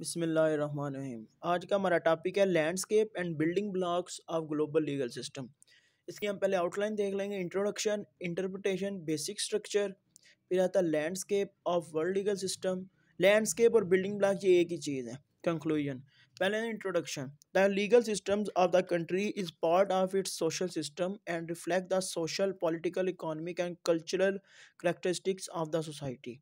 बिसमीम आज का हमारा टॉपिक है landscape and building blocks of global legal system इसकी हम पहले आउटलाइन देख लेंगे इंट्रोडक्शन इंटरप्रटेशन बेसिक स्ट्रक्चर फिर आता है landscape of world legal system landscape और बिल्डिंग ब्लॉक ये एक ही चीज़ है कंक्लूजन पहले introduction the legal system of the country is part of its social system and reflect the social political economic and cultural characteristics of the society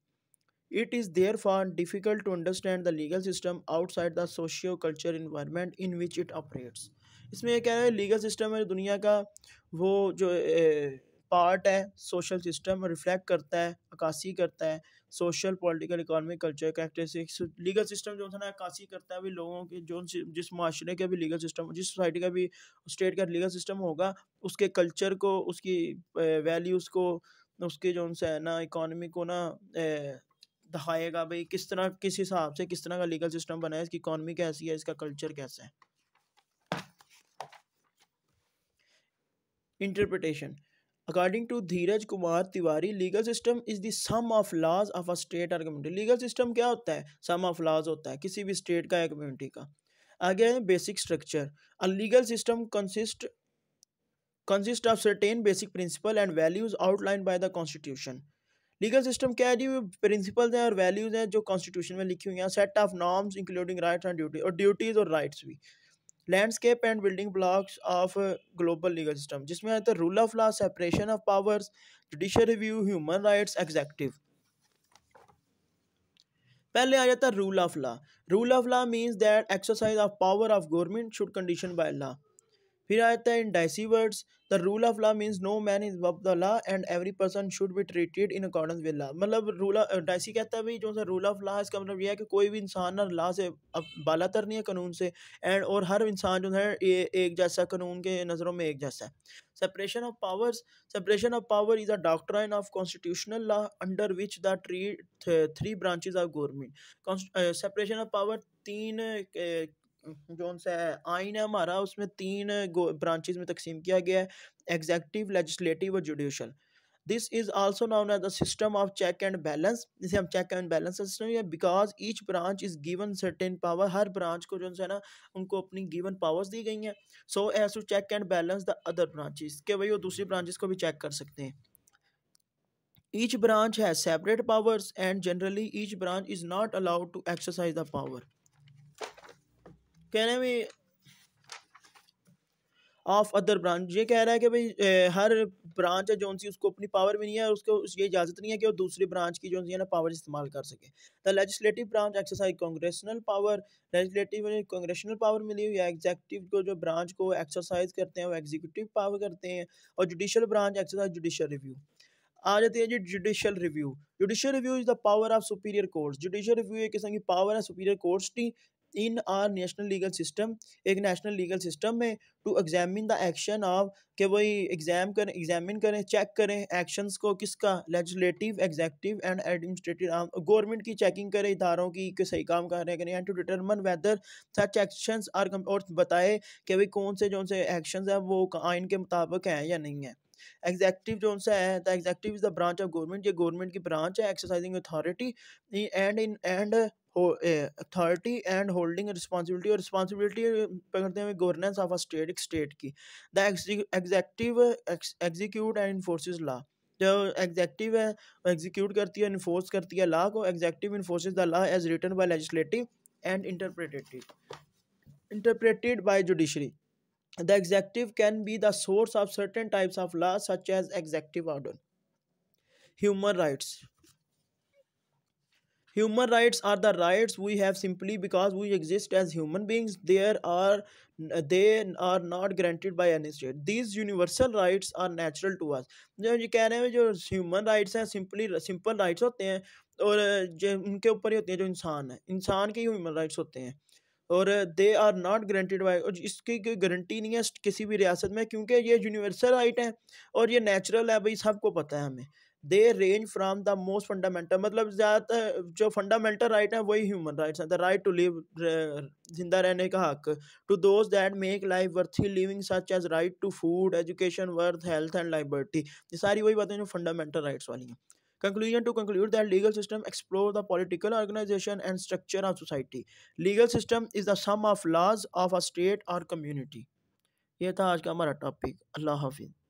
it is therefore difficult to understand the legal system outside the socio culture environment in which it operates इसमें यह कह रहा है legal system है दुनिया का वो जो पार्ट है सोशल सिस्टम रिफ्लेक्ट करता है अक्सी करता है social political economic culture characteristics legal system जो होता है ना अक्सी करता है भी लोगों के जो जिस माशरे का भी लीगल सिस्टम जिस सोसाइटी का भी स्टेट का लीगल सिस्टम होगा उसके कल्चर को उसकी वैल्यूज़ को उसके जो है ना इकॉनमी को ना दिखाएगा भाई किस तरह किस हिसाब से किस तरह का लीगल सिस्टम बना है इसकी इकॉनमी कैसी है इसका कल्चर कैसा है interpretation according to Dheeraj Kumar Tiwari legal system is the sum of laws of a state और कम्युनिटी लीगल सिस्टम क्या होता है सम ऑफ लॉज होता है किसी भी स्टेट का या कम्युनिटी का आगे है basic structure a legal system consist consist of certain basic principle and values outline by the constitution legal system क्या है जी प्रिंसिपल्स हैं और वैल्यूज़ हैं जो कॉन्स्टिट्यूशन में लिखी हुई हैं set of norms including rights and duty और ड्यूटीज़ और राइट्स भी landscape and building blocks of global legal system जिसमें आता है rule of law separation of powers judicial review human rights executive पहले आ जाता है rule of law rule of law means that exercise of power of government should condition by law फिर आता है in words the rule of law means no man is above the law and every person should be treated in accordance with law मतलब rule Dicey कहता है भाई जो सा rule of law इसका मतलब यह है कि कोई भी इंसान ना लॉ से बालातर नहीं है कानून से एंड और हर इंसान जो है ये एक जैसा कानून के नज़रों में एक जैसा है separation of powers separation of power is a doctrine of constitutional law under which the three branches of government separation of power तीन जो सा आइन है हमारा उसमें तीन ब्रांचेज में तकसीम किया गया है एग्जेक्टिव लेजिस्टिव और judicial this is also known as the system of check and balance जिसे हम चेक एंड बैलेंस सिस्टम है because each branch is given certain power हर ब्रांच को जो है ना उनको अपनी गिवन पावर्स दी गई हैं so as to check and balance the other branches के भाई वो दूसरी ब्रांचेज को भी चेक कर सकते हैं each branch has separate powers and generally each branch is not allowed to exercise the power कह कहने में ऑफ अदर ब्रांच ये कह रहा है कि भाई हर ब्रांच है जो सी उसको अपनी पावर भी नहीं है और उसको ये इजाज़त नहीं है कि वो दूसरी ब्रांच की जो सी है ना पावर इस्तेमाल कर सके the legislative branch exercise congressional power legislative congressional power मिली हुई है एग्जेक्टिव को जो ब्रांच को एक्सरसाइज करते हैं वो एग्जीक्यूटिव पावर करते हैं और judicial branch exercise judicial review आ जाती है जी judicial review judicial review is the power of superior courts judicial review एक किस्म की पावर है सुपीरियर कोर्ट्स की in our national legal system एक नेशनल लीगल सिस्टम में to examine the action of के वही एग्जाम करें एग्जामिन करें चेक करें एक्शंस को किसका legislative executive and administrative arm government की चेकिंग करें इधारों की कि सही काम कर रहे हैं and to determine whether such are और बताए कि भाई कौन से जो से एक्शन है वो आइन के मुताबिक हैं या नहीं है एग्जैक्टिव जो उनसे है the executive is the branch of government ये गवर्नमेंट की ब्रांच है exercising authority and in and authority and holding responsibility और रिस्पॉन्सिबिलिटी पकड़ते हैं गवर्नेंस ऑफ अ स्टेट एक स्टेट की the executive execute and enforce law जो एग्जैक्टिव है एग्जीक्यूट करती है इन्फोर्स करती है लॉ को executive enforce the law as written by legislative and interpretative interpreted by judiciary The executive can be the source of certain types of laws such as executive order. Human rights. Human rights are the rights we have simply because we exist as human beings. There are they are not granted by any state. These universal rights are natural to us. जो ये कह रहे हैं जो human rights हैं simply simple rights होते हैं और जो उनके ऊपर ही होते हैं जो इंसान है इंसान के ही human rights होते हैं और they are not granted by और इसकी कोई गारंटी नहीं है किसी भी रियासत में क्योंकि ये यूनिवर्सल राइट है और ये नेचुरल है भाई सबको पता है हमें they range from the most fundamental मतलब ज़्यादातर जो फंडामेंटल राइट है वही ह्यूमन राइट हैं द राइट टू लिव जिंदा रहने का हक to those that make life worth ही living such as right to food education worth health and liberty ये सारी वही बातें जो फंडामेंटल राइट्स वाली हैं Conclusion to conclude that legal system explore the political organization and structure of society. Legal system is the sum of laws of a state or community. ये था आज का हमारा टॉपिक अल्लाह हाफिज़